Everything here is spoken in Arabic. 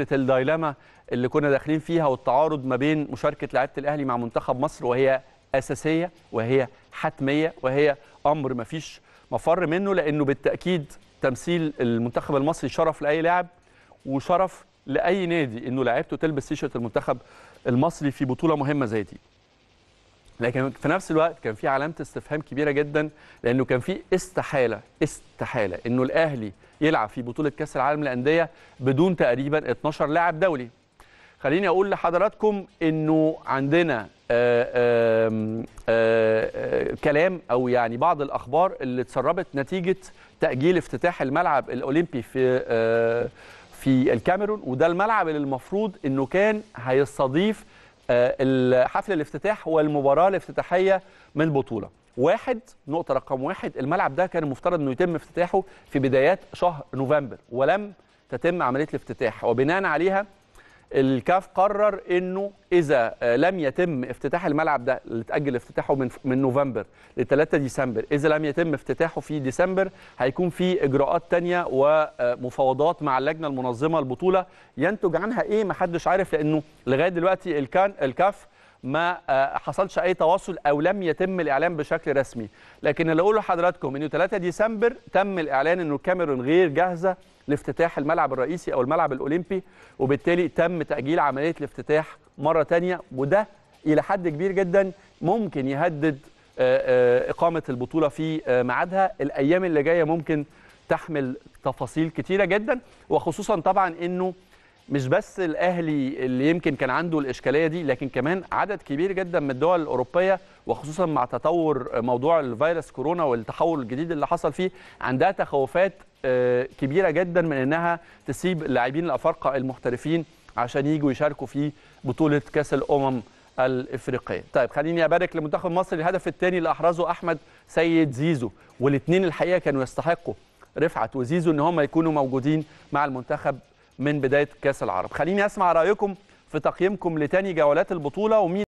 الدايلاما اللي كنا داخلين فيها والتعارض ما بين مشاركه لعيبه الاهلي مع منتخب مصر وهي اساسيه وهي حتميه وهي امر ما فيش مفر منه لانه بالتاكيد تمثيل المنتخب المصري شرف لاي لاعب وشرف لاي نادي انه لعيبته تلبس تيشرت المنتخب المصري في بطوله مهمه زي دي لكن في نفس الوقت كان في علامه استفهام كبيره جدا لانه كان في استحاله استحاله انه الاهلي يلعب في بطوله كاس العالم للانديه بدون تقريبا 12 لاعب دولي خليني اقول لحضراتكم انه عندنا آآ آه، آآ آه، آه، كلام او يعني بعض الاخبار اللي اتسربت نتيجه تاجيل افتتاح الملعب الاولمبي في في الكاميرون وده الملعب اللي المفروض انه كان هيستضيف آه، حفل الافتتاح والمباراه الافتتاحيه من البطوله واحد نقطه رقم واحد الملعب ده كان المفترض انه يتم افتتاحه في بدايات شهر نوفمبر ولم تتم عمليه الافتتاح وبناء عليها الكاف قرر انه اذا آه، لم يتم افتتاح الملعب ده اللي اتاجل افتتاحه من من نوفمبر ل 3 ديسمبر اذا لم يتم افتتاحه في ديسمبر هيكون في اجراءات تانية ومفاوضات آه، مع اللجنه المنظمه البطوله ينتج عنها ايه محدش عارف لانه لغايه دلوقتي الكان الكاف ما آه، حصلش اي تواصل او لم يتم الاعلان بشكل رسمي لكن اللي اقوله لحضراتكم انه 3 ديسمبر تم الاعلان انه الكاميرون غير جاهزه لافتتاح الملعب الرئيسي او الملعب الاولمبي وبالتالي تم تاجيل عمليه الافتتاح مره ثانيه وده الى حد كبير جدا ممكن يهدد آه، آه، اقامه البطوله في ميعادها الايام اللي جايه ممكن تحمل تفاصيل كتيره جدا وخصوصا طبعا انه مش بس الاهلي اللي يمكن كان عنده الاشكاليه دي لكن كمان عدد كبير جدا من الدول الاوروبيه وخصوصا مع تطور موضوع الفيروس كورونا والتحول الجديد اللي حصل فيه عندها تخوفات آه، كبيره جدا من انها تسيب اللاعبين الافارقه المحترفين عشان يجوا يشاركوا في بطوله كاس الامم الافريقيه. طيب خليني ابارك لمنتخب مصر الهدف الثاني اللي احرزه احمد سيد زيزو والاثنين الحقيقه كانوا يستحقوا رفعت وزيزو ان هم يكونوا موجودين مع المنتخب من بدايه كاس العرب خليني اسمع رايكم في تقييمكم لتاني جولات البطوله ومين